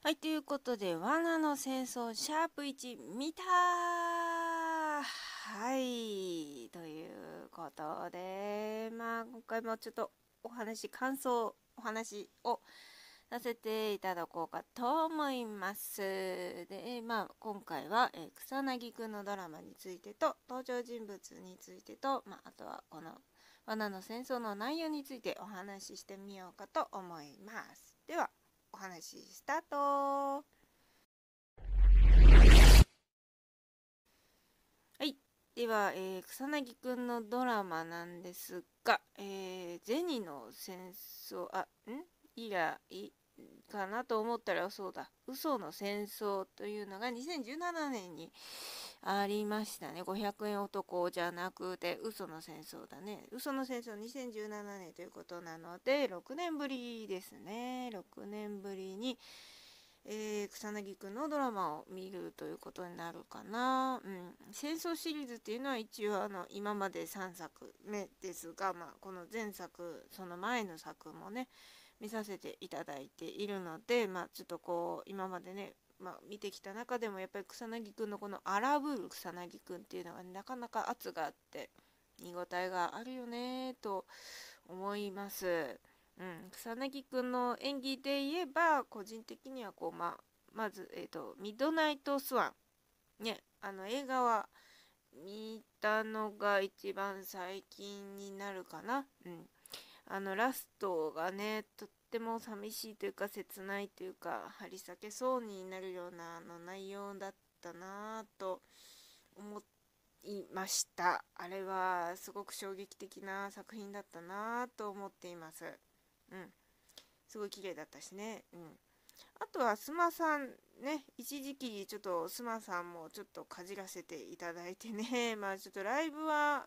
はい、ということで、罠の戦争、シャープ1、見たはい、ということで、まあ、今回もちょっとお話、感想、お話をさせていただこうかと思います。で、まあ、今回は、え草薙くんのドラマについてと、登場人物についてと、まあ、あとはこの、罠の戦争の内容についてお話ししてみようかと思います。では、お話スタートはいでは、えー、草薙くんのドラマなんですが「えー、銭の戦争」あん以いかなと思ったらそうだ「嘘の戦争」というのが2017年にありましたね500円男じゃなくて嘘の戦争だね嘘の戦争2017年ということなので6年ぶりですね6年ぶりに、えー、草薙くんのドラマを見るということになるかな、うん、戦争シリーズっていうのは一応あの今まで3作目ですが、まあ、この前作その前の作もね見させていただいているので、まあ、ちょっとこう今までねまあ、見てきた中でもやっぱり草薙君のこの荒ぶる草薙君っていうのがなかなか圧があって見応えがあるよねと思います。うん、草薙君の演技で言えば個人的にはこう、まあ、まず、えーと「ミッドナイト・スワン」ねあの映画は見たのが一番最近になるかな。うんあのラストがねとっっても寂しいというか切ないというか張り裂けそうになるようなあの内容だったなぁと思いましたあれはすごく衝撃的な作品だったなぁと思っていますうんすごい綺麗だったしねうんあとはスマさんね一時期ちょっとスマさんもちょっとかじらせていただいてね まあちょっとライブは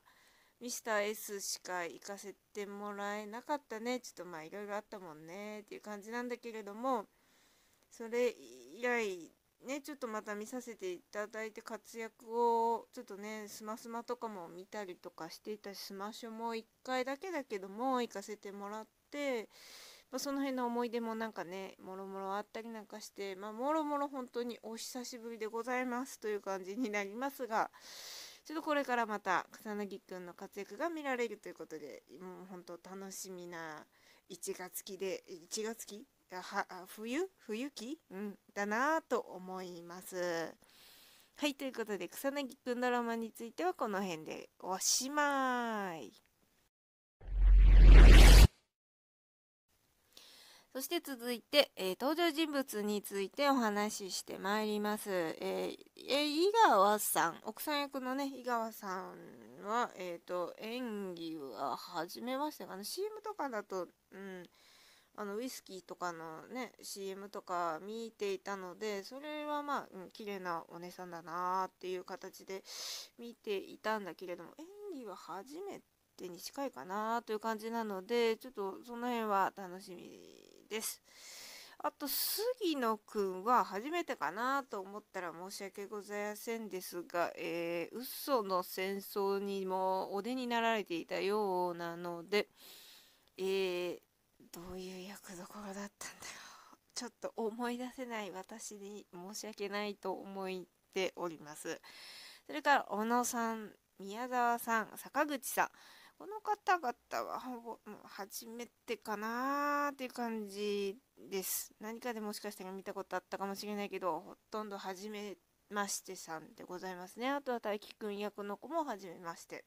ミスター S しか行かせてもらえなかったねちょっとまあいろいろあったもんねっていう感じなんだけれどもそれ以来ねちょっとまた見させていただいて活躍をちょっとねスマスマとかも見たりとかしていたしスマッシュも1回だけだけども行かせてもらって、まあ、その辺の思い出もなんかねもろもろあったりなんかしてまあもろもろ本当にお久しぶりでございますという感じになりますが。ちょっとこれからまた草薙くんの活躍が見られるということでもう本当楽しみな1月期で1月期は冬冬期、うん、だなと思います。はいということで草薙くんドラマについてはこの辺でおしまい。そして続いて、えー、登場人物についてお話ししてまいります。えー、え井川さん、奥さん役のね、井川さんは、えっ、ー、と、演技は初めましてかね。CM とかだと、うん、あの、ウイスキーとかのね、CM とか見ていたので、それはまあ、うん、綺麗なお姉さんだなーっていう形で見ていたんだけれども、演技は初めてに近いかなという感じなので、ちょっとその辺は楽しみです。あと、杉野くんは初めてかなと思ったら申し訳ございませんですが、えー、嘘の戦争にもお出になられていたようなので、えー、どういう役どころだったんだろう。ちょっと思い出せない私に申し訳ないと思っております。それから、小野さん、宮沢さん、坂口さん、この方々はほぼもう初めてかなーっていう感じです。何かでもしかしたら見たことあったかもしれないけど、ほとんど初めましてさんでございますね。あとは大輝くん役の子も初めまして。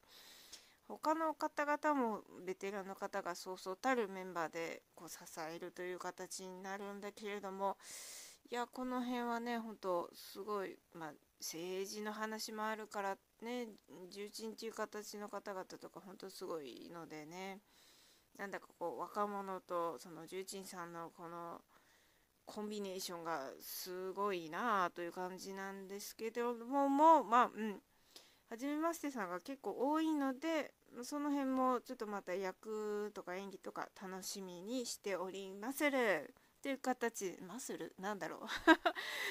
他の方々もベテランの方がそうそうたるメンバーでこう支えるという形になるんだけれども、いやこの辺はねほんとすごい、まあ、政治の話もあるからね重鎮っていう形の方々とかほんとすごいのでねなんだかこう若者とその重鎮さんのこのコンビネーションがすごいなあという感じなんですけどももまあうん初めましてさんが結構多いのでその辺もちょっとまた役とか演技とか楽しみにしておりまする。という形マッスルなんだろう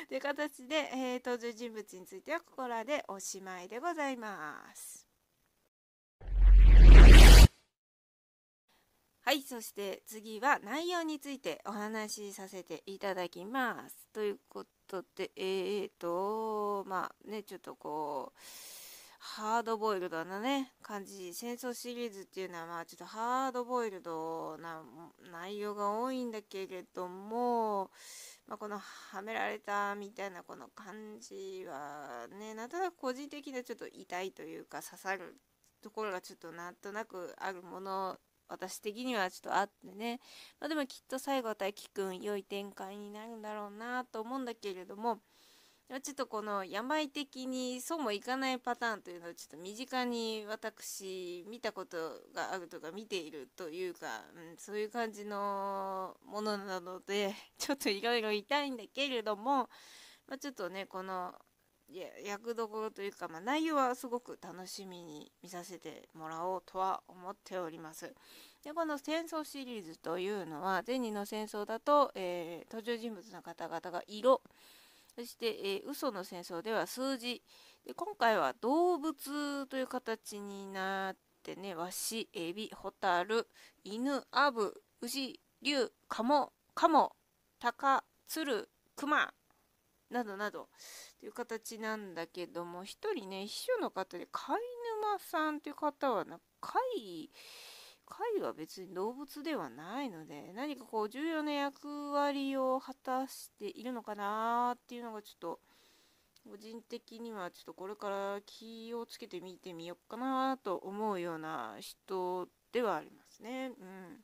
と いう形で、えー、登場人物についてはここらでおしまいでございます。はい、そして次は内容についてお話しさせていただきます。ということで、えーと、まあね、ちょっとこう、ハードボイルドなね感じ戦争シリーズっていうのはまあちょっとハードボイルドな内容が多いんだけれども、まあ、このはめられたみたいなこの感じはねなんとなく個人的にはちょっと痛いというか刺さるところがちょっとなんとなくあるもの私的にはちょっとあってね、まあ、でもきっと最後は大輝くん良い展開になるんだろうなと思うんだけれどもちょっとこの病的にそうもいかないパターンというのをちょっと身近に私見たことがあるとか見ているというか、うん、そういう感じのものなので ちょっといろいろ痛いんだけれども、まあ、ちょっとねこの役どころというか、まあ、内容はすごく楽しみに見させてもらおうとは思っております。でこの戦争シリーズというのは「ゼニの戦争」だと、えー、登場人物の方々が色そして、えー、嘘の戦争では数字で今回は動物という形になってねわしエビホタル犬アブ牛竜カモカモタカツルクマなどなどという形なんだけども一人ね秘書の方で飼い沼さんという方はな飼い貝は別に動物ではないので何かこう重要な役割を果たしているのかなっていうのがちょっと個人的にはちょっとこれから気をつけて見てみようかなと思うような人ではありますね。うん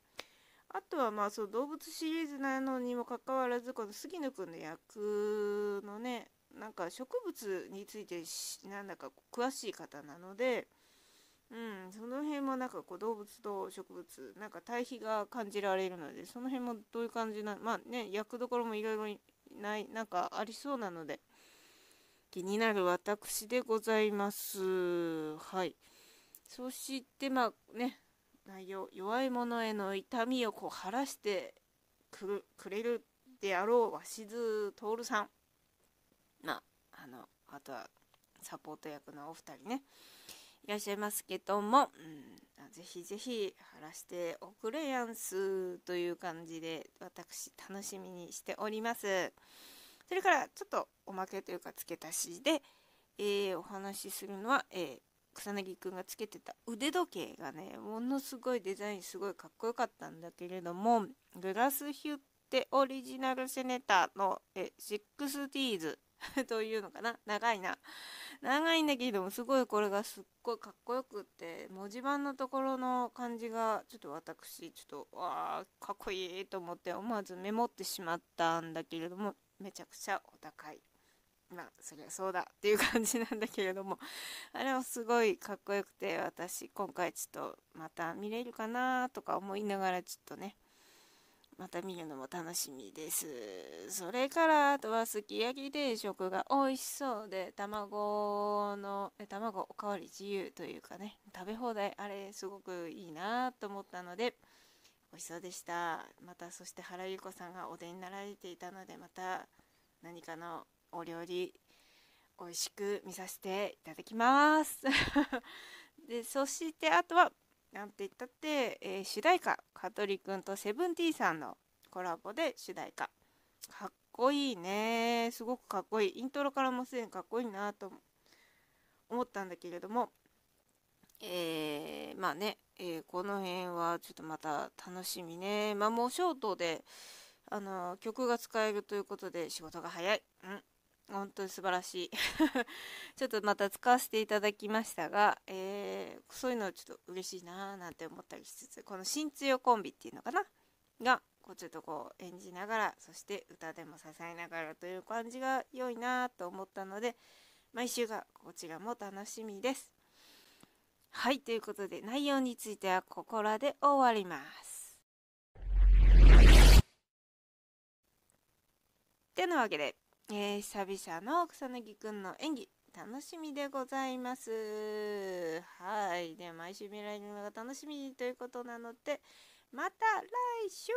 あとはまあそう動物シリーズなのにもかかわらずこの杉野くんの役のねなんか植物についてなんだか詳しい方なのでうんその辺もなんかこう動物と植物なんか対比が感じられるのでその辺もどういう感じなまあね役どころもいろいろないなんかありそうなので 気になる私でございますはいそしてまあね内容弱い者への痛みをこう晴らしてくれるであろう鷲津徹さんまああのあとはサポート役のお二人ねいらっしゃいますけども、うん、ぜひぜひ貼らしておくれやんすという感じで私楽しみにしております。それからちょっとおまけというか付け足しで、えー、お話しするのは、えー、草薙くんがつけてた腕時計がねものすごいデザインすごいかっこよかったんだけれどもグラスヒュッテオリジナルセネタのえ 6Ds というのかな長いな長いんだけれどもすごいこれがすっごいかっこよくって文字盤のところの感じがちょっと私ちょっとわあかっこいいと思って思わずメモってしまったんだけれどもめちゃくちゃお高いまあそりゃそうだっていう感じなんだけれどもあれはすごいかっこよくて私今回ちょっとまた見れるかなとか思いながらちょっとねまた見るのも楽しみですそれからあとはすき焼き定食が美味しそうで卵のえ卵おかわり自由というかね食べ放題あれすごくいいなと思ったので美味しそうでしたまたそして原由子さんがお出になられていたのでまた何かのお料理美味しく見させていただきます でそしてあとはなんて言ったって、えー、主題歌香取君とセブンティーンさんのコラボで主題歌かっこいいねすごくかっこいいイントロからもすでにかっこいいなと思ったんだけれどもえー、まあね、えー、この辺はちょっとまた楽しみねまあもうショートであの曲が使えるということで仕事が早い、うん、本当に素晴らしい ちょっとまた使わせていただきましたが、えー、そういうのちょっと嬉しいなーなんて思ったりしつつこの新強コンビっていうのかながこうちょっとこう演じながらそして歌でも支えながらという感じが良いなと思ったので毎週がこちらも楽しみです。はいということで内容についてはここらで終わります。ってなわけでえー、久々の草薙くんの演技楽しみでございますはいで毎週見られるのが楽しみということなのでまた来週